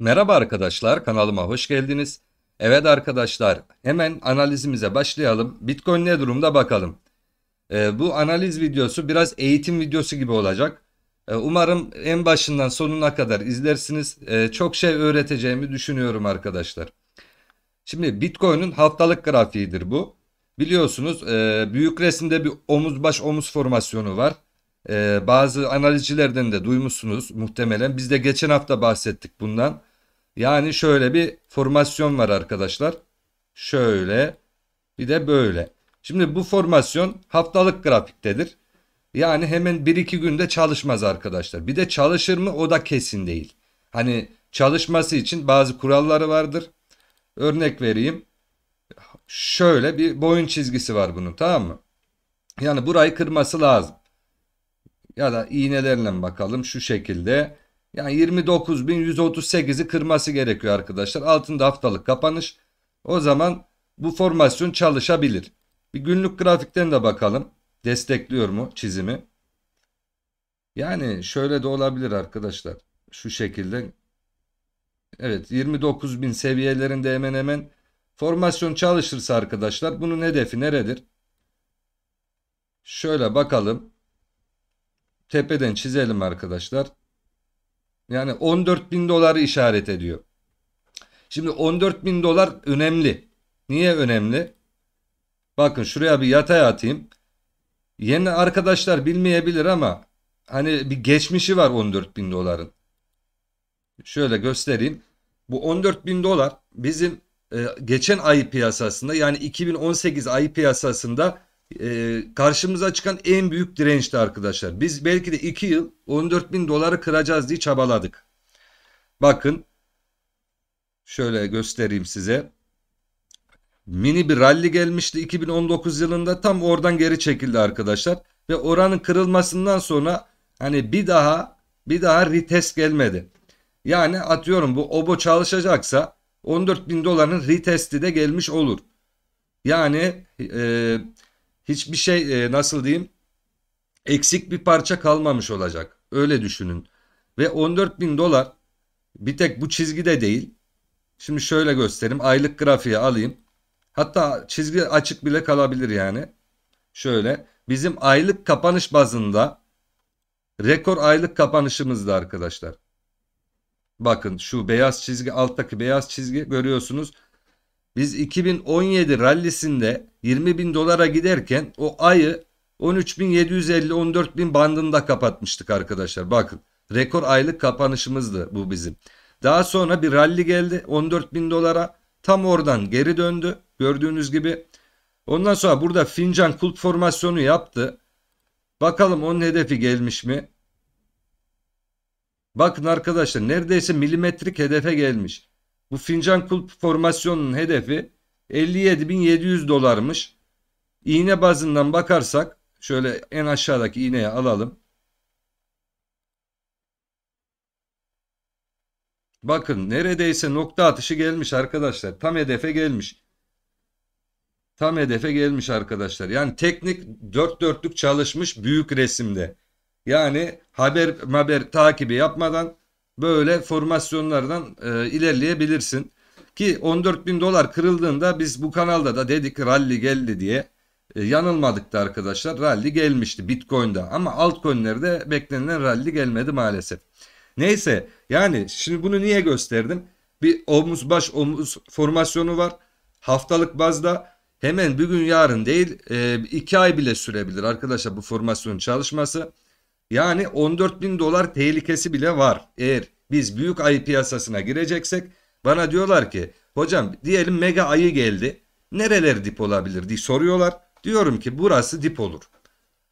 Merhaba arkadaşlar kanalıma hoş geldiniz. Evet arkadaşlar hemen analizimize başlayalım. Bitcoin ne durumda bakalım. E, bu analiz videosu biraz eğitim videosu gibi olacak. E, umarım en başından sonuna kadar izlersiniz. E, çok şey öğreteceğimi düşünüyorum arkadaşlar. Şimdi Bitcoin'in haftalık grafiğidir bu. Biliyorsunuz e, büyük resimde bir omuz baş omuz formasyonu var. bazı analizcilerden de duymuşsunuz muhtemelen. Biz de geçen hafta bahsettik bundan. Yani şöyle bir formasyon var arkadaşlar. Şöyle bir de böyle. Şimdi bu formasyon haftalık grafiktedir. Yani hemen 1-2 günde çalışmaz arkadaşlar. Bir de çalışır mı o da kesin değil. Hani çalışması için bazı kuralları vardır. Örnek vereyim. Şöyle bir boyun çizgisi var bunun tamam mı? Yani burayı kırması lazım. Ya da iğnelerle bakalım şu şekilde. Yani 29.138'i kırması gerekiyor arkadaşlar. Altında haftalık kapanış. O zaman bu formasyon çalışabilir. Bir günlük grafikten de bakalım. Destekliyor mu çizimi? Yani şöyle de olabilir arkadaşlar. Şu şekilde. Evet 29.000 seviyelerinde hemen hemen formasyon çalışırsa arkadaşlar bunun hedefi neredir? Şöyle bakalım. Tepeden çizelim arkadaşlar. Yani 14 bin doları işaret ediyor. Şimdi 14 bin dolar önemli. Niye önemli? Bakın şuraya bir yatay atayım. Yeni arkadaşlar bilmeyebilir ama hani bir geçmişi var 14 bin doların. Şöyle göstereyim. Bu 14 bin dolar bizim e, geçen ay piyasasında yani 2018 ay piyasasında e, karşımıza çıkan en büyük dirençti arkadaşlar. Biz belki de 2 yıl 14 bin doları kıracağız diye çabaladık. Bakın şöyle göstereyim size. Mini bir rally gelmişti 2019 yılında tam oradan geri çekildi arkadaşlar. Ve oranın kırılmasından sonra hani bir daha bir daha retest gelmedi. Yani atıyorum bu obo çalışacaksa 14 bin doların retesti de gelmiş olur. Yani e, hiçbir şey e, nasıl diyeyim eksik bir parça kalmamış olacak. Öyle düşünün. Ve 14 bin dolar bir tek bu çizgide değil. Şimdi şöyle göstereyim. Aylık grafiği alayım. Hatta çizgi açık bile kalabilir yani. Şöyle bizim aylık kapanış bazında rekor aylık kapanışımızdı arkadaşlar. Bakın şu beyaz çizgi alttaki beyaz çizgi görüyorsunuz biz 2017 rallisinde 20 bin dolara giderken o ayı 13750 14 bin bandında kapatmıştık arkadaşlar. Bakın rekor aylık kapanışımızdı bu bizim. Daha sonra bir rally geldi 14 bin dolara tam oradan geri döndü gördüğünüz gibi. Ondan sonra burada fincan kulp formasyonu yaptı. Bakalım onun hedefi gelmiş mi? Bakın arkadaşlar neredeyse milimetrik hedefe gelmiş. Bu fincan kulp formasyonunun hedefi 57.700 dolarmış. İğne bazından bakarsak şöyle en aşağıdaki iğneye alalım. Bakın neredeyse nokta atışı gelmiş arkadaşlar. Tam hedefe gelmiş. Tam hedefe gelmiş arkadaşlar. Yani teknik dört dörtlük çalışmış büyük resimde. Yani haber haber takibi yapmadan böyle formasyonlardan e, ilerleyebilirsin. Ki 14 bin dolar kırıldığında biz bu kanalda da dedik rally geldi diye. E, yanılmadık da arkadaşlar rally gelmişti Bitcoin'da ama altcoin'lerde beklenilen rally gelmedi maalesef. Neyse yani şimdi bunu niye gösterdim? Bir omuz baş omuz formasyonu var. Haftalık bazda hemen bir gün yarın değil 2 e, ay bile sürebilir arkadaşlar bu formasyonun çalışması. Yani 14 bin dolar tehlikesi bile var. Eğer biz büyük ayı piyasasına gireceksek bana diyorlar ki hocam diyelim mega ayı geldi. Nereler dip olabilir diye soruyorlar. Diyorum ki burası dip olur.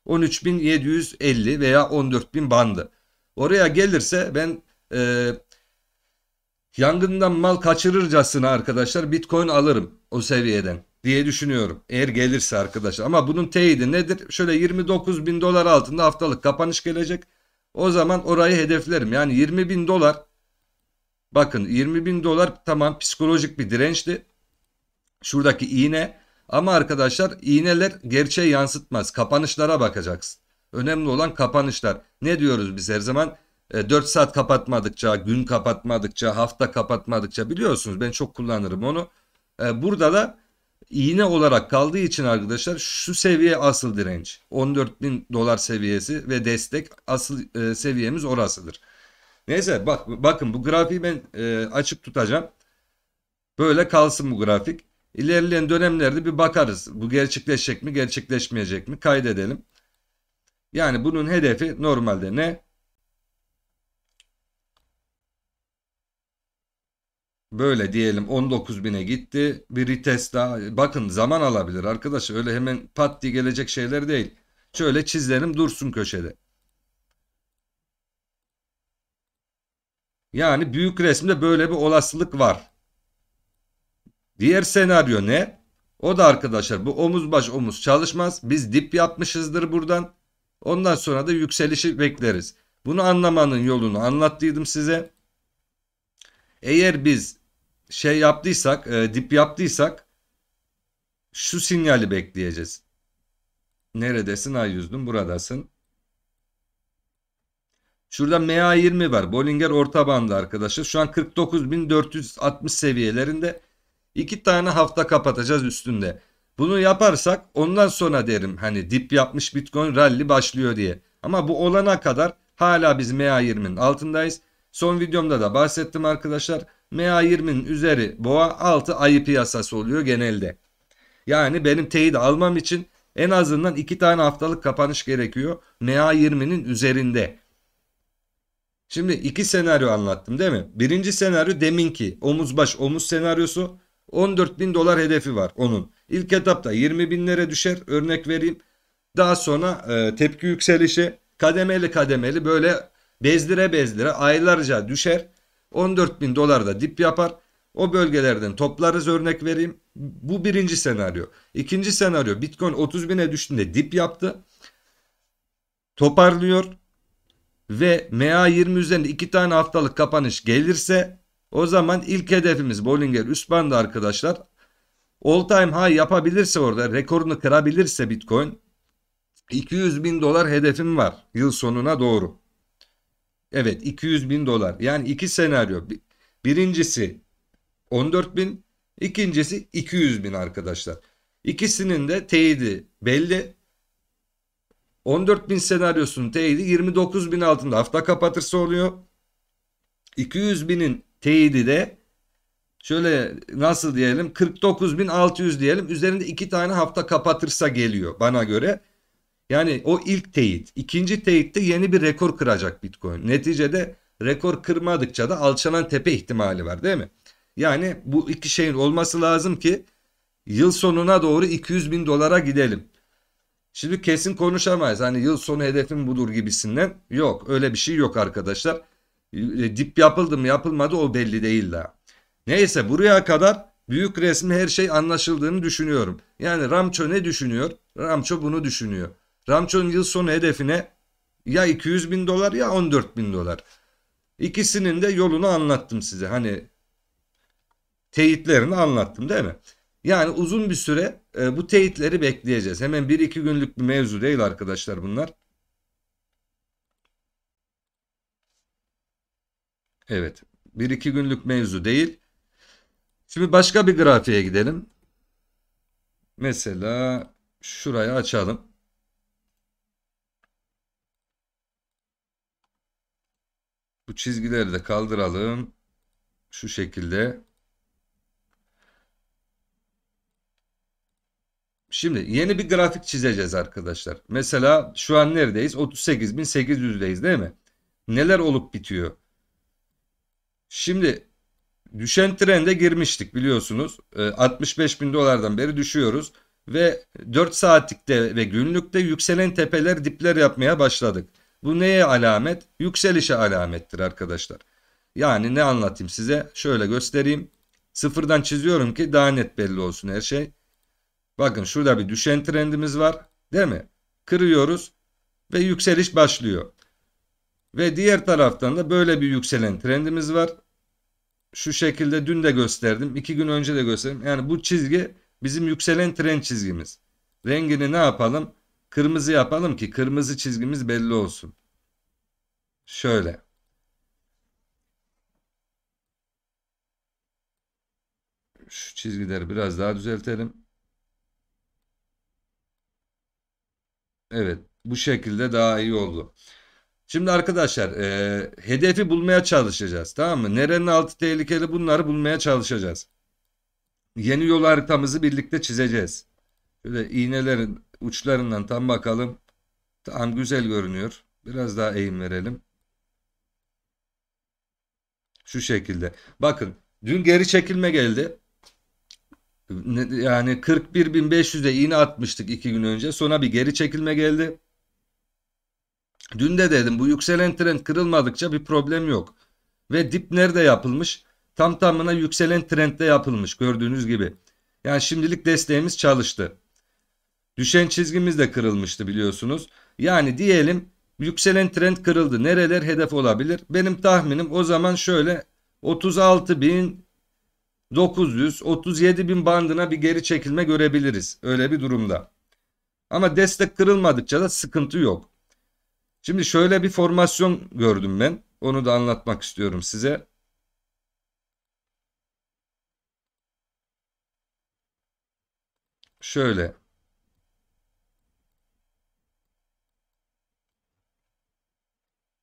13.750 veya 14.000 bandı. Oraya gelirse ben e, yangından mal kaçırırcasına arkadaşlar bitcoin alırım o seviyeden diye düşünüyorum. Eğer gelirse arkadaşlar. Ama bunun teyidi nedir? Şöyle 29 bin dolar altında haftalık kapanış gelecek. O zaman orayı hedeflerim. Yani 20 bin dolar. Bakın 20 bin dolar tamam psikolojik bir dirençti. Şuradaki iğne. Ama arkadaşlar iğneler gerçeği yansıtmaz. Kapanışlara bakacaksın. Önemli olan kapanışlar. Ne diyoruz biz her zaman? 4 e, saat kapatmadıkça, gün kapatmadıkça, hafta kapatmadıkça biliyorsunuz ben çok kullanırım onu. E, burada da iğne olarak kaldığı için arkadaşlar şu seviye asıl direnç. 14 bin dolar seviyesi ve destek asıl e, seviyemiz orasıdır. Neyse bak bakın bu grafiği ben e, açık tutacağım. Böyle kalsın bu grafik. İlerleyen dönemlerde bir bakarız. Bu gerçekleşecek mi gerçekleşmeyecek mi kaydedelim. Yani bunun hedefi normalde ne? Böyle diyelim 19.000'e gitti. Bir vites daha. Bakın zaman alabilir arkadaş. Öyle hemen pat diye gelecek şeyler değil. Şöyle çizlerim dursun köşede. Yani büyük resimde böyle bir olasılık var. Diğer senaryo ne? O da arkadaşlar bu omuz baş omuz çalışmaz. Biz dip yapmışızdır buradan. Ondan sonra da yükselişi bekleriz. Bunu anlamanın yolunu anlattıydım size. Eğer biz şey yaptıysak, e, dip yaptıysak şu sinyali bekleyeceğiz. Neredesin A100'dün? Buradasın. Şurada MA20 var. Bollinger orta bandı arkadaşlar. Şu an 49.460 seviyelerinde. iki tane hafta kapatacağız üstünde. Bunu yaparsak ondan sonra derim hani dip yapmış Bitcoin rally başlıyor diye. Ama bu olana kadar hala biz MA20'nin altındayız. Son videomda da bahsettim arkadaşlar. MA20'nin üzeri boğa altı ayı piyasası oluyor genelde. Yani benim teyit almam için en azından 2 tane haftalık kapanış gerekiyor. MA20'nin üzerinde. Şimdi iki senaryo anlattım değil mi? Birinci senaryo deminki omuz baş omuz senaryosu 14 bin dolar hedefi var onun. İlk etapta 20 binlere düşer örnek vereyim. Daha sonra e, tepki yükselişi kademeli kademeli böyle bezdire bezdire aylarca düşer. 14 bin dolar da dip yapar. O bölgelerden toplarız örnek vereyim. Bu birinci senaryo. İkinci senaryo Bitcoin 30 bine düştüğünde dip yaptı. Toparlıyor. Ve MA20 üzerinde iki tane haftalık kapanış gelirse o zaman ilk hedefimiz Bollinger üst bandı arkadaşlar. All time high yapabilirse orada rekorunu kırabilirse Bitcoin 200 bin dolar hedefim var yıl sonuna doğru. Evet 200 bin dolar. Yani iki senaryo. Birincisi 14 bin. ikincisi 200 bin arkadaşlar. İkisinin de teyidi belli. 14 bin senaryosunun teyidi 29 bin altında hafta kapatırsa oluyor. 200 binin teyidi de şöyle nasıl diyelim 49 bin 600 diyelim üzerinde iki tane hafta kapatırsa geliyor bana göre. Yani o ilk teyit. İkinci teyitte yeni bir rekor kıracak Bitcoin. Neticede rekor kırmadıkça da alçalan tepe ihtimali var değil mi? Yani bu iki şeyin olması lazım ki yıl sonuna doğru 200 bin dolara gidelim. Şimdi kesin konuşamayız. Hani yıl sonu hedefim budur gibisinden. Yok öyle bir şey yok arkadaşlar. E, dip yapıldı mı yapılmadı o belli değil daha. Neyse buraya kadar büyük resmi her şey anlaşıldığını düşünüyorum. Yani Ramço ne düşünüyor? Ramço bunu düşünüyor. Ramço'nun yıl sonu hedefine ya 200 bin dolar ya 14 bin dolar. İkisinin de yolunu anlattım size. Hani teyitlerini anlattım değil mi? Yani uzun bir süre e, bu teyitleri bekleyeceğiz. Hemen 1-2 günlük bir mevzu değil arkadaşlar bunlar. Evet. 1-2 günlük mevzu değil. Şimdi başka bir grafiğe gidelim. Mesela şurayı açalım. Bu çizgileri de kaldıralım. Şu şekilde. Şimdi yeni bir grafik çizeceğiz arkadaşlar. Mesela şu an neredeyiz? 38.800'deyiz değil mi? Neler olup bitiyor? Şimdi düşen trende girmiştik biliyorsunuz. 65 ee, dolardan beri düşüyoruz. Ve 4 saatlikte ve günlükte yükselen tepeler dipler yapmaya başladık. Bu neye alamet? Yükselişe alamettir arkadaşlar. Yani ne anlatayım size? Şöyle göstereyim. Sıfırdan çiziyorum ki daha net belli olsun her şey. Bakın şurada bir düşen trendimiz var. Değil mi? Kırıyoruz ve yükseliş başlıyor. Ve diğer taraftan da böyle bir yükselen trendimiz var. Şu şekilde dün de gösterdim. iki gün önce de gösterdim. Yani bu çizgi bizim yükselen trend çizgimiz. Rengini ne yapalım? Kırmızı yapalım ki kırmızı çizgimiz belli olsun. Şöyle. Şu çizgileri biraz daha düzeltelim. Evet. Bu şekilde daha iyi oldu. Şimdi arkadaşlar e, hedefi bulmaya çalışacağız. Tamam mı? Nerenin altı tehlikeli bunları bulmaya çalışacağız. Yeni yol haritamızı birlikte çizeceğiz. Böyle iğnelerin uçlarından tam bakalım. tam güzel görünüyor. Biraz daha eğim verelim. Şu şekilde. Bakın dün geri çekilme geldi. Yani 41.500'e iğne atmıştık iki gün önce. Sonra bir geri çekilme geldi. Dün de dedim bu yükselen trend kırılmadıkça bir problem yok. Ve dip nerede yapılmış? Tam tamına yükselen trendde yapılmış gördüğünüz gibi. Yani şimdilik desteğimiz çalıştı. Düşen çizgimiz de kırılmıştı biliyorsunuz. Yani diyelim yükselen trend kırıldı. Nereler hedef olabilir? Benim tahminim o zaman şöyle 36.900 37.000 bandına bir geri çekilme görebiliriz. Öyle bir durumda. Ama destek kırılmadıkça da sıkıntı yok. Şimdi şöyle bir formasyon gördüm ben. Onu da anlatmak istiyorum size. Şöyle.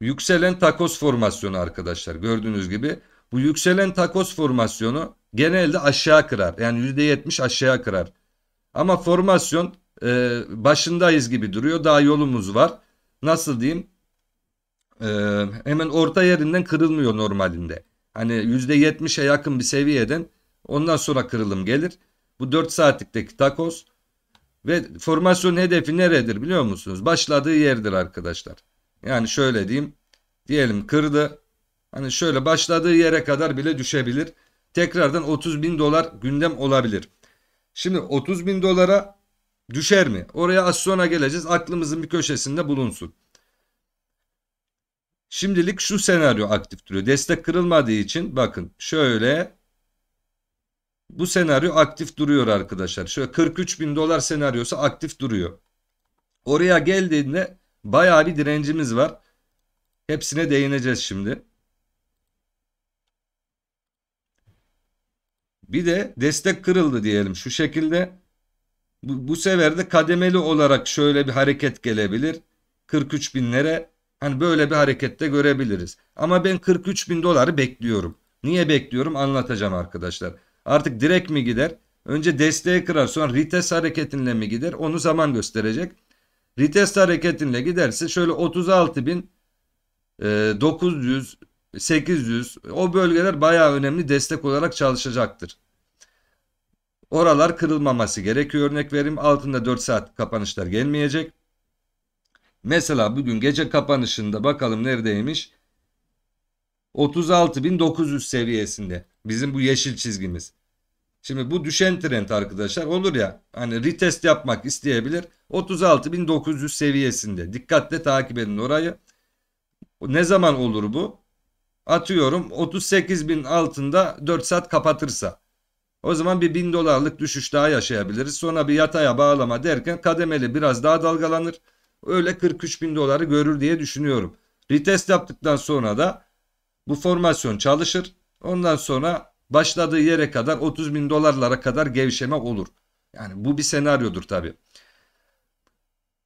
yükselen takos formasyonu arkadaşlar. Gördüğünüz gibi bu yükselen takos formasyonu genelde aşağı kırar. Yani %70 aşağı kırar. Ama formasyon e, başındayız gibi duruyor. Daha yolumuz var. Nasıl diyeyim? E, hemen orta yerinden kırılmıyor normalinde. Hani %70'e yakın bir seviyeden ondan sonra kırılım gelir. Bu 4 saatlikteki takos Ve formasyon hedefi neredir biliyor musunuz? Başladığı yerdir arkadaşlar. Yani şöyle diyeyim. Diyelim kırdı. Hani şöyle başladığı yere kadar bile düşebilir. Tekrardan 30 bin dolar gündem olabilir. Şimdi 30 bin dolara düşer mi? Oraya az sonra geleceğiz. Aklımızın bir köşesinde bulunsun. Şimdilik şu senaryo aktif duruyor. Destek kırılmadığı için bakın şöyle bu senaryo aktif duruyor arkadaşlar. Şöyle 43 bin dolar senaryosu aktif duruyor. Oraya geldiğinde Bayağı bir direncimiz var. Hepsine değineceğiz şimdi. Bir de destek kırıldı diyelim şu şekilde. Bu, bu sefer de kademeli olarak şöyle bir hareket gelebilir. 43 binlere hani böyle bir harekette görebiliriz. Ama ben 43 bin doları bekliyorum. Niye bekliyorum anlatacağım arkadaşlar. Artık direkt mi gider? Önce desteği kırar sonra rites hareketinle mi gider? Onu zaman gösterecek. Ritest hareketinle giderse şöyle 36 bin 900 e, 800 o bölgeler bayağı önemli destek olarak çalışacaktır. Oralar kırılmaması gerekiyor. Örnek vereyim altında 4 saat kapanışlar gelmeyecek. Mesela bugün gece kapanışında bakalım neredeymiş? 36.900 seviyesinde bizim bu yeşil çizgimiz. Şimdi bu düşen trend arkadaşlar olur ya hani retest yapmak isteyebilir. 36.900 seviyesinde dikkatle takip edin orayı. Ne zaman olur bu? Atıyorum 38.000 altında 4 saat kapatırsa. O zaman bir 1000 dolarlık düşüş daha yaşayabiliriz. Sonra bir yataya bağlama derken kademeli biraz daha dalgalanır. Öyle 43.000 doları görür diye düşünüyorum. Retest yaptıktan sonra da bu formasyon çalışır. Ondan sonra başladığı yere kadar 30 bin dolarlara kadar gevşeme olur. Yani bu bir senaryodur tabi.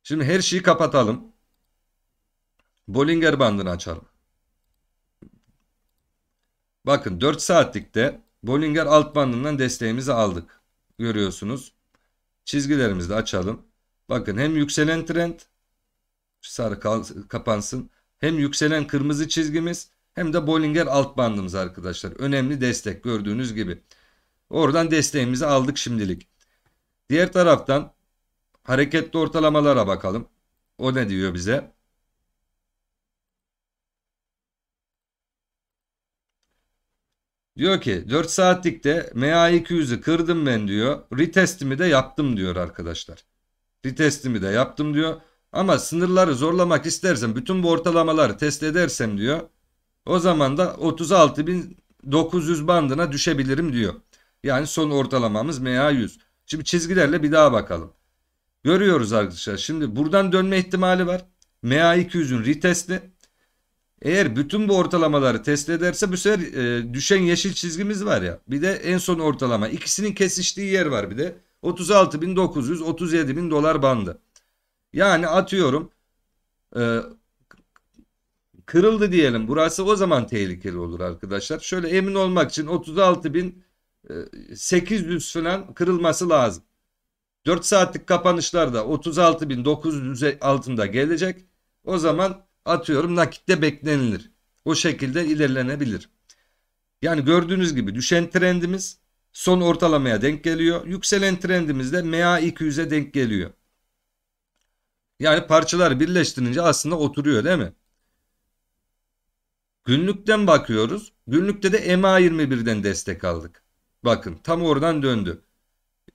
Şimdi her şeyi kapatalım. Bollinger bandını açalım. Bakın 4 saatlikte Bollinger alt bandından desteğimizi aldık. Görüyorsunuz. Çizgilerimizi de açalım. Bakın hem yükselen trend sarı kapansın. Hem yükselen kırmızı çizgimiz hem de Bollinger alt bandımız arkadaşlar. Önemli destek gördüğünüz gibi. Oradan desteğimizi aldık şimdilik. Diğer taraftan hareketli ortalamalara bakalım. O ne diyor bize? Diyor ki 4 saatlikte MA200'ü kırdım ben diyor. Retestimi de yaptım diyor arkadaşlar. Retestimi de yaptım diyor. Ama sınırları zorlamak istersen bütün bu ortalamaları test edersem diyor. O zaman da 36.900 bandına düşebilirim diyor. Yani son ortalamamız MA 100. Şimdi çizgilerle bir daha bakalım. Görüyoruz arkadaşlar. Şimdi buradan dönme ihtimali var. MA 200'ün retesti. Eğer bütün bu ortalamaları test ederse bu sefer e, düşen yeşil çizgimiz var ya. Bir de en son ortalama. ikisinin kesiştiği yer var bir de. 36.900-37.000 dolar bandı. Yani atıyorum e, kırıldı diyelim. Burası o zaman tehlikeli olur arkadaşlar. Şöyle emin olmak için 36.800 e, falan kırılması lazım. 4 saatlik kapanışlar da 36.900 altında gelecek. O zaman atıyorum nakitte beklenilir. O şekilde ilerlenebilir. Yani gördüğünüz gibi düşen trendimiz son ortalamaya denk geliyor. Yükselen trendimiz de MA 200'e denk geliyor. Yani parçalar birleştirince aslında oturuyor değil mi? Günlükten bakıyoruz. Günlükte de MA21'den destek aldık. Bakın tam oradan döndü.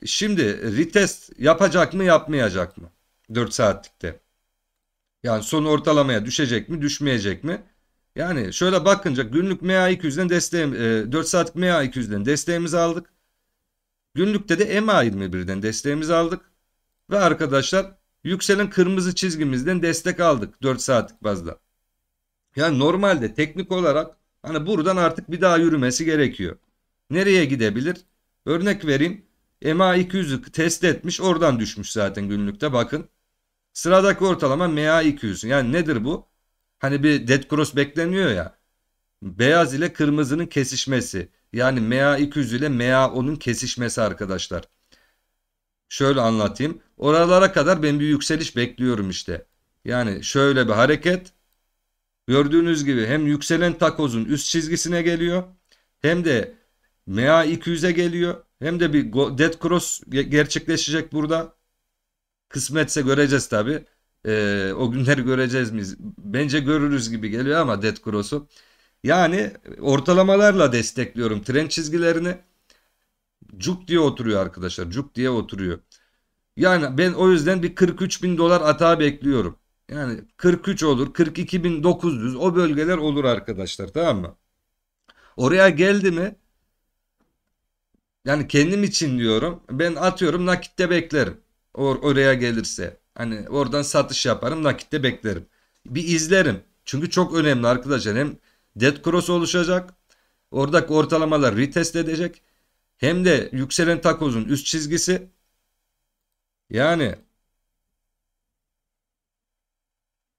Şimdi retest yapacak mı yapmayacak mı? 4 saatlikte. Yani son ortalamaya düşecek mi düşmeyecek mi? Yani şöyle bakınca günlük MA200'den desteğim, 4 e, saatlik MA200'den desteğimizi aldık. Günlükte de MA21'den desteğimizi aldık. Ve arkadaşlar yükselen kırmızı çizgimizden destek aldık 4 saatlik bazda. Yani normalde teknik olarak hani buradan artık bir daha yürümesi gerekiyor. Nereye gidebilir? Örnek vereyim. MA200'ü test etmiş oradan düşmüş zaten günlükte bakın. Sıradaki ortalama MA200. Yani nedir bu? Hani bir dead cross bekleniyor ya. Beyaz ile kırmızının kesişmesi. Yani MA200 ile MA10'un kesişmesi arkadaşlar. Şöyle anlatayım. Oralara kadar ben bir yükseliş bekliyorum işte. Yani şöyle bir hareket. Gördüğünüz gibi hem yükselen takozun üst çizgisine geliyor hem de MA 200'e geliyor. Hem de bir dead cross gerçekleşecek burada. Kısmetse göreceğiz tabi. Ee, o günleri göreceğiz miyiz? Bence görürüz gibi geliyor ama dead cross'u. Yani ortalamalarla destekliyorum tren çizgilerini. Cuk diye oturuyor arkadaşlar. Cuk diye oturuyor. Yani ben o yüzden bir 43 bin dolar hata bekliyorum. Yani 43 olur, 42.900 o bölgeler olur arkadaşlar tamam mı? Oraya geldi mi? Yani kendim için diyorum. Ben atıyorum nakitte beklerim. Or oraya gelirse. Hani oradan satış yaparım nakitte beklerim. Bir izlerim. Çünkü çok önemli arkadaşlar. Hem dead cross oluşacak. Oradaki ortalamalar retest edecek. Hem de yükselen takozun üst çizgisi. Yani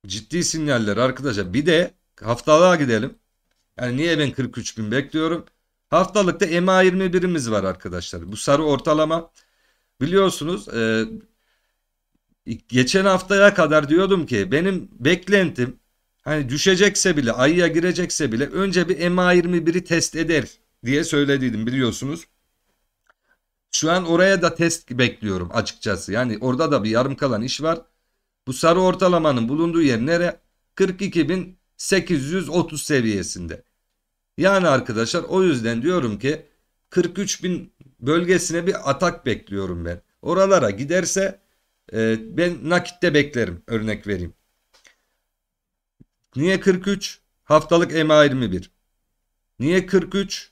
Ciddi sinyaller arkadaşlar. Bir de haftalığa gidelim. Yani niye ben 43 bin bekliyorum? Haftalıkta MA21'imiz var arkadaşlar. Bu sarı ortalama biliyorsunuz e, geçen haftaya kadar diyordum ki benim beklentim hani düşecekse bile ayıya girecekse bile önce bir MA21'i test eder diye söylediydim biliyorsunuz. Şu an oraya da test bekliyorum açıkçası. Yani orada da bir yarım kalan iş var. Bu sarı ortalamanın bulunduğu yer nere? 42.830 seviyesinde. Yani arkadaşlar o yüzden diyorum ki 43.000 bölgesine bir atak bekliyorum ben. Oralara giderse e, ben nakitte beklerim örnek vereyim. Niye 43? Haftalık EMA 21. Niye 43?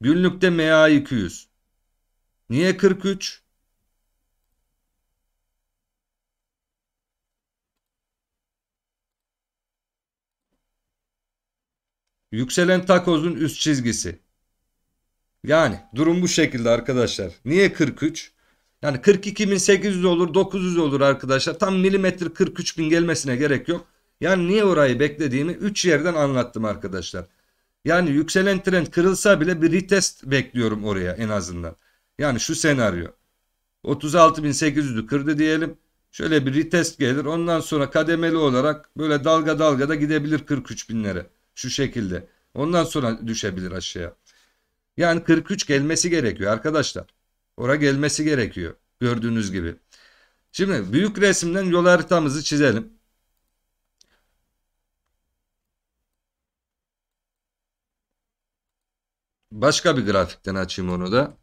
Günlükte MA 200. Niye 43? Yükselen takozun üst çizgisi. Yani durum bu şekilde arkadaşlar. Niye 43? Yani 42.800 olur 900 olur arkadaşlar. Tam milimetre 43.000 gelmesine gerek yok. Yani niye orayı beklediğimi 3 yerden anlattım arkadaşlar. Yani yükselen trend kırılsa bile bir retest bekliyorum oraya en azından. Yani şu senaryo. 36.800'ü kırdı diyelim. Şöyle bir retest gelir. Ondan sonra kademeli olarak böyle dalga dalga da gidebilir 43.000'lere. Şu şekilde. Ondan sonra düşebilir aşağıya. Yani 43 gelmesi gerekiyor arkadaşlar. Ora gelmesi gerekiyor. Gördüğünüz gibi. Şimdi büyük resimden yol haritamızı çizelim. Başka bir grafikten açayım onu da.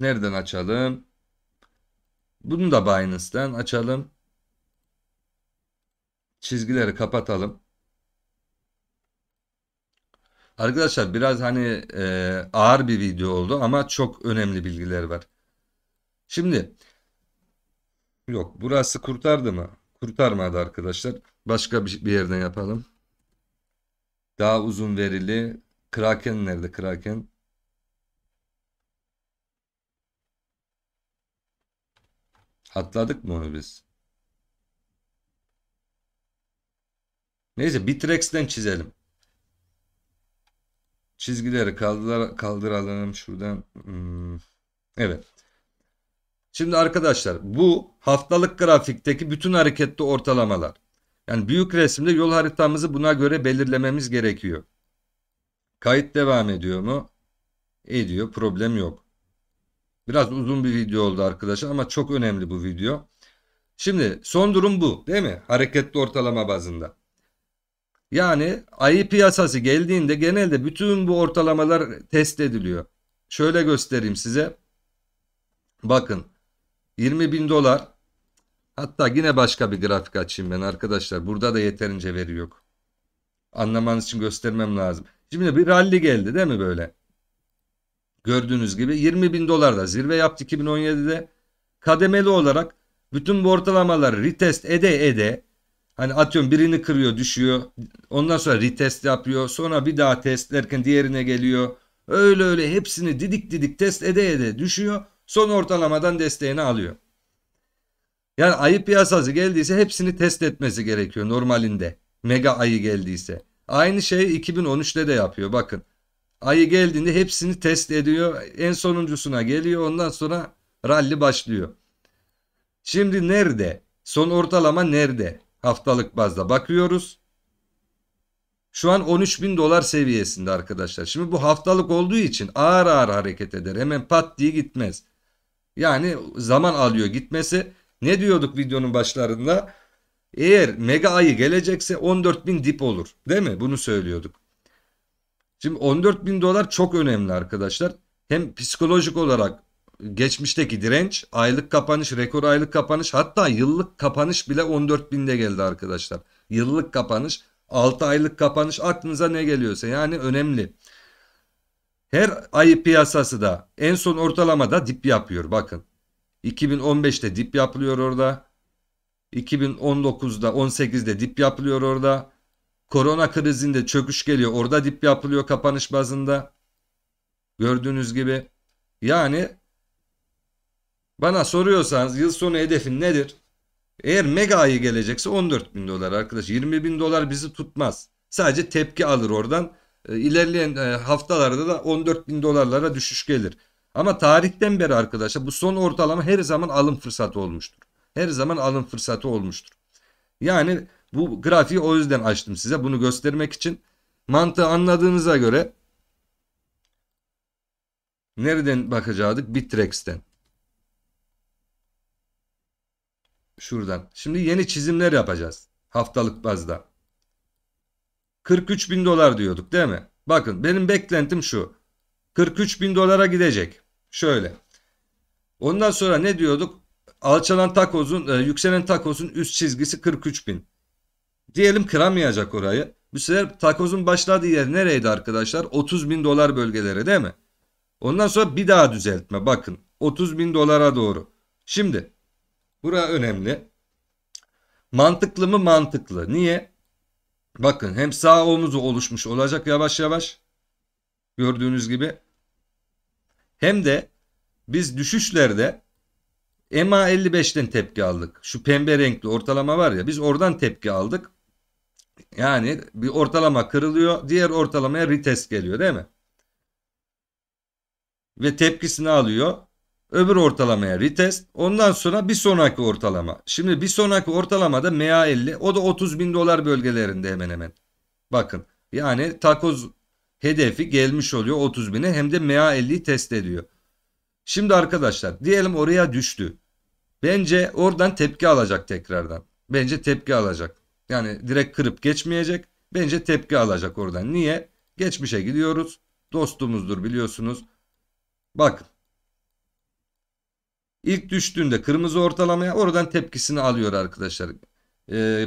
Nereden açalım? Bunu da Binance'den açalım. Çizgileri kapatalım. Arkadaşlar biraz hani e, ağır bir video oldu ama çok önemli bilgiler var. Şimdi yok burası kurtardı mı? Kurtarmadı arkadaşlar. Başka bir, bir yerden yapalım. Daha uzun verili. Kraken nerede? Kraken. Atladık mı onu biz? Neyse Bitrex'ten çizelim. Çizgileri kaldır kaldıralım şuradan. Hmm. Evet. Şimdi arkadaşlar bu haftalık grafikteki bütün hareketli ortalamalar. Yani büyük resimde yol haritamızı buna göre belirlememiz gerekiyor. Kayıt devam ediyor mu? Ediyor. Problem yok. Biraz uzun bir video oldu arkadaşlar ama çok önemli bu video. Şimdi son durum bu değil mi? Hareketli ortalama bazında. Yani ayı piyasası geldiğinde genelde bütün bu ortalamalar test ediliyor. Şöyle göstereyim size. Bakın 20 bin dolar hatta yine başka bir grafik açayım ben arkadaşlar. Burada da yeterince veri yok. Anlamanız için göstermem lazım. Şimdi bir rally geldi değil mi böyle? Gördüğünüz gibi 20 bin dolar da zirve yaptı 2017'de. Kademeli olarak bütün bu ortalamaları retest ede ede Hani atıyorum birini kırıyor düşüyor. Ondan sonra retest yapıyor. Sonra bir daha test derken diğerine geliyor. Öyle öyle hepsini didik didik test ede ede düşüyor. Son ortalamadan desteğini alıyor. Yani ayı piyasası geldiyse hepsini test etmesi gerekiyor normalinde. Mega ayı geldiyse. Aynı şeyi 2013'te de yapıyor bakın. Ayı geldiğinde hepsini test ediyor. En sonuncusuna geliyor. Ondan sonra rally başlıyor. Şimdi nerede? Son ortalama nerede? Haftalık bazda bakıyoruz. Şu an 13 bin dolar seviyesinde arkadaşlar. Şimdi bu haftalık olduğu için ağır ağır hareket eder. Hemen pat diye gitmez. Yani zaman alıyor gitmesi. Ne diyorduk videonun başlarında? Eğer mega ayı gelecekse 14 bin dip olur. Değil mi? Bunu söylüyorduk. Şimdi 14 bin dolar çok önemli arkadaşlar. Hem psikolojik olarak geçmişteki direnç aylık kapanış, rekor aylık kapanış hatta yıllık kapanış bile 14 binde geldi arkadaşlar. Yıllık kapanış, 6 aylık kapanış aklınıza ne geliyorsa yani önemli. Her ay piyasası da en son ortalamada dip yapıyor bakın. 2015'te dip yapılıyor orada. 2019'da 18'de dip yapılıyor orada. Korona krizinde çöküş geliyor. Orada dip yapılıyor kapanış bazında. Gördüğünüz gibi. Yani bana soruyorsanız yıl sonu hedefin nedir? Eğer mega ayı gelecekse 14 bin dolar arkadaş. 20 bin dolar bizi tutmaz. Sadece tepki alır oradan. Ee, e, ilerleyen haftalarda da 14 bin dolarlara düşüş gelir. Ama tarihten beri arkadaşlar bu son ortalama her zaman alım fırsatı olmuştur. Her zaman alım fırsatı olmuştur. Yani bu grafiği o yüzden açtım size bunu göstermek için. Mantığı anladığınıza göre nereden bakacaktık? Bitrex'ten. Şuradan. Şimdi yeni çizimler yapacağız. Haftalık bazda. 43 bin dolar diyorduk değil mi? Bakın benim beklentim şu. 43 bin dolara gidecek. Şöyle. Ondan sonra ne diyorduk? Alçalan takozun, e, yükselen takozun üst çizgisi 43 bin. Diyelim kıramayacak orayı. Bu sefer takozun başladığı yer nereydi arkadaşlar? 30 bin dolar bölgeleri değil mi? Ondan sonra bir daha düzeltme bakın. 30 bin dolara doğru. Şimdi Bura önemli. Mantıklı mı mantıklı. Niye? Bakın hem sağ omuz oluşmuş olacak yavaş yavaş. Gördüğünüz gibi. Hem de biz düşüşlerde EMA 55'ten tepki aldık. Şu pembe renkli ortalama var ya biz oradan tepki aldık. Yani bir ortalama kırılıyor. Diğer ortalamaya retest geliyor değil mi? Ve tepkisini alıyor. Öbür ortalamaya retest. Ondan sonra bir sonraki ortalama. Şimdi bir sonraki ortalama da MA50. O da 30 bin dolar bölgelerinde hemen hemen. Bakın yani takoz hedefi gelmiş oluyor 30 bine hem de MA50'yi test ediyor. Şimdi arkadaşlar diyelim oraya düştü. Bence oradan tepki alacak tekrardan. Bence tepki alacak. Yani direkt kırıp geçmeyecek. Bence tepki alacak oradan. Niye? Geçmişe gidiyoruz. Dostumuzdur biliyorsunuz. Bakın İlk düştüğünde kırmızı ortalamaya oradan tepkisini alıyor arkadaşlar. Ee,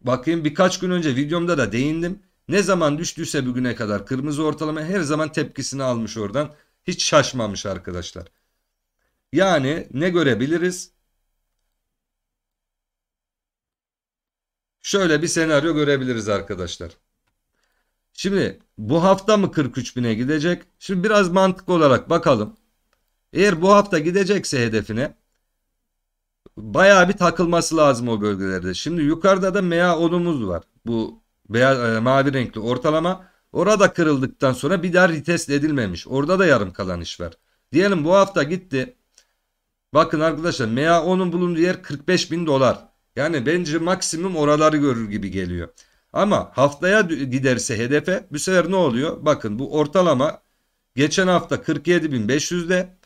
bakayım birkaç gün önce videomda da değindim. Ne zaman düştüyse bugüne kadar kırmızı ortalama her zaman tepkisini almış oradan. Hiç şaşmamış arkadaşlar. Yani ne görebiliriz? Şöyle bir senaryo görebiliriz arkadaşlar. Şimdi bu hafta mı 43.000'e gidecek? Şimdi biraz mantık olarak bakalım. Eğer bu hafta gidecekse hedefine bayağı bir takılması lazım o bölgelerde. Şimdi yukarıda da ma onumuz var. Bu beyaz, e, mavi renkli ortalama. Orada kırıldıktan sonra bir daha retest edilmemiş. Orada da yarım kalan iş var. Diyelim bu hafta gitti. Bakın arkadaşlar ma onun bulunduğu yer 45 bin dolar. Yani bence maksimum oraları görür gibi geliyor. Ama haftaya giderse hedefe bu sefer ne oluyor? Bakın bu ortalama geçen hafta 47.500'de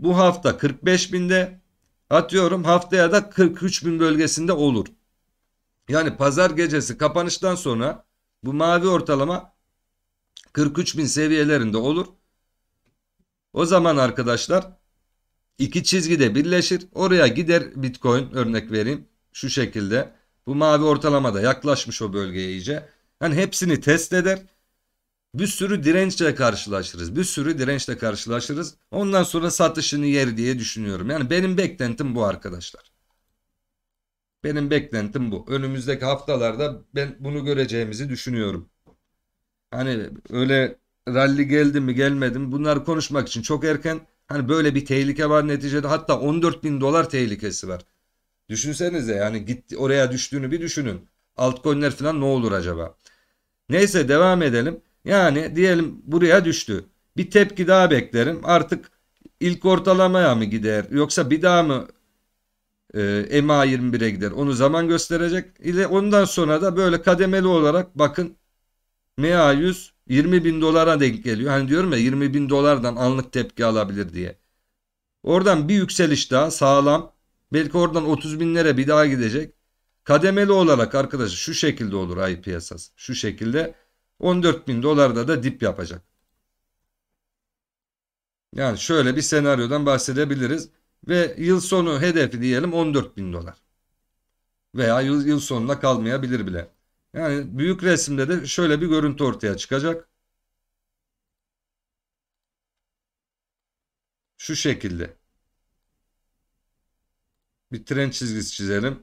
bu hafta 45 binde atıyorum haftaya da 43 bin bölgesinde olur. Yani pazar gecesi kapanıştan sonra bu mavi ortalama 43 bin seviyelerinde olur. O zaman arkadaşlar iki çizgi de birleşir. Oraya gider Bitcoin örnek vereyim. Şu şekilde bu mavi ortalamada yaklaşmış o bölgeye iyice. Yani hepsini test eder. Bir sürü dirençle karşılaşırız. Bir sürü dirençle karşılaşırız. Ondan sonra satışını yer diye düşünüyorum. Yani benim beklentim bu arkadaşlar. Benim beklentim bu. Önümüzdeki haftalarda ben bunu göreceğimizi düşünüyorum. Hani öyle rally geldi mi gelmedi mi bunları konuşmak için çok erken. Hani böyle bir tehlike var neticede hatta 14 bin dolar tehlikesi var. Düşünsenize yani gitti oraya düştüğünü bir düşünün. Altcoin'ler falan ne olur acaba? Neyse devam edelim. Yani diyelim buraya düştü. Bir tepki daha beklerim. Artık ilk ortalamaya mı gider yoksa bir daha mı e, MA 21'e gider onu zaman gösterecek. ile ondan sonra da böyle kademeli olarak bakın MA 100 20 bin dolara denk geliyor. Hani diyorum ya 20 bin dolardan anlık tepki alabilir diye. Oradan bir yükseliş daha sağlam. Belki oradan 30 binlere bir daha gidecek. Kademeli olarak arkadaşlar şu şekilde olur ay piyasası. Şu şekilde 14 bin dolarda da dip yapacak. Yani şöyle bir senaryodan bahsedebiliriz. Ve yıl sonu hedefi diyelim 14 bin dolar. Veya yıl, yıl sonuna kalmayabilir bile. Yani büyük resimde de şöyle bir görüntü ortaya çıkacak. Şu şekilde. Bir tren çizgisi çizelim.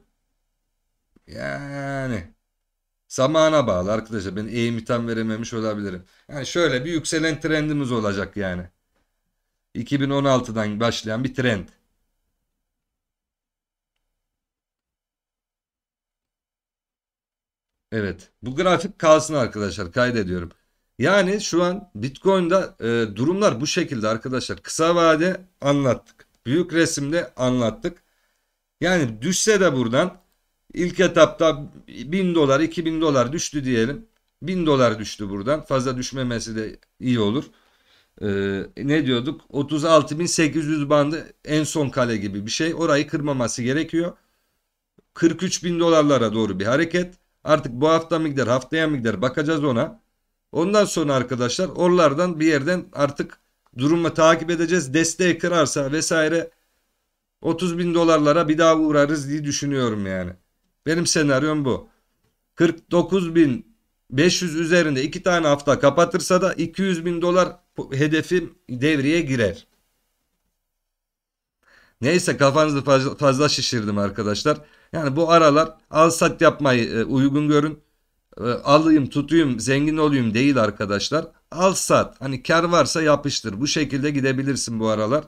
Yani Zamana bağlı arkadaşlar. Ben eğimi tam verememiş olabilirim. Yani şöyle bir yükselen trendimiz olacak yani. 2016'dan başlayan bir trend. Evet. Bu grafik kalsın arkadaşlar. Kaydediyorum. Yani şu an Bitcoin'da e, durumlar bu şekilde arkadaşlar. Kısa vade anlattık. Büyük resimde anlattık. Yani düşse de buradan İlk etapta 1000 dolar 2000 dolar düştü diyelim. 1000 dolar düştü buradan. Fazla düşmemesi de iyi olur. Ee, ne diyorduk? 36.800 bandı en son kale gibi bir şey. Orayı kırmaması gerekiyor. 43.000 dolarlara doğru bir hareket. Artık bu hafta mı gider haftaya mı gider bakacağız ona. Ondan sonra arkadaşlar oralardan bir yerden artık durumu takip edeceğiz. Desteği kırarsa vesaire 30.000 dolarlara bir daha uğrarız diye düşünüyorum yani. Benim senaryom bu. 49.500 üzerinde iki tane hafta kapatırsa da 200.000 dolar hedefim devreye girer. Neyse kafanızı fazla, fazla şişirdim arkadaşlar. Yani bu aralar al sat yapmayı e, uygun görün. E, alayım tutayım zengin olayım değil arkadaşlar. Al sat hani kar varsa yapıştır. Bu şekilde gidebilirsin bu aralar.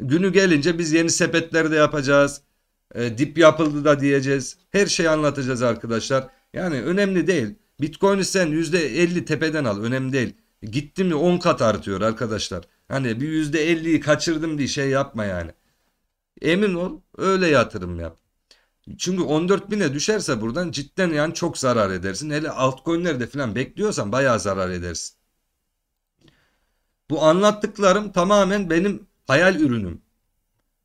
Günü gelince biz yeni sepetler de yapacağız e, dip yapıldı da diyeceğiz. Her şeyi anlatacağız arkadaşlar. Yani önemli değil. Bitcoin'i sen %50 tepeden al. Önemli değil. Gitti mi 10 kat artıyor arkadaşlar. Hani bir %50'yi kaçırdım diye şey yapma yani. Emin ol öyle yatırım yap. Çünkü 14 bine düşerse buradan cidden yani çok zarar edersin. Hele altcoin'lerde falan bekliyorsan bayağı zarar edersin. Bu anlattıklarım tamamen benim hayal ürünüm.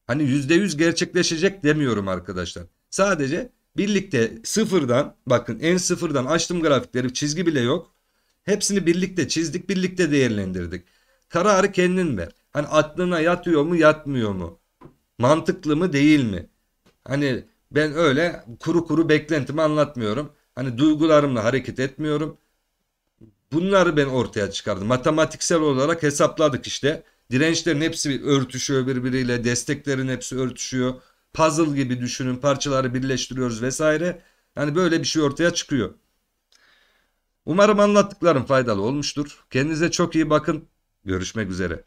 Hani %100 gerçekleşecek demiyorum arkadaşlar. Sadece birlikte sıfırdan bakın en sıfırdan açtım grafikleri çizgi bile yok. Hepsini birlikte çizdik birlikte değerlendirdik. Kararı kendin ver. Hani aklına yatıyor mu yatmıyor mu? Mantıklı mı değil mi? Hani ben öyle kuru kuru beklentimi anlatmıyorum. Hani duygularımla hareket etmiyorum. Bunları ben ortaya çıkardım. Matematiksel olarak hesapladık işte. Dirençlerin hepsi örtüşüyor birbiriyle. Desteklerin hepsi örtüşüyor. Puzzle gibi düşünün. Parçaları birleştiriyoruz vesaire. Yani böyle bir şey ortaya çıkıyor. Umarım anlattıklarım faydalı olmuştur. Kendinize çok iyi bakın. Görüşmek üzere.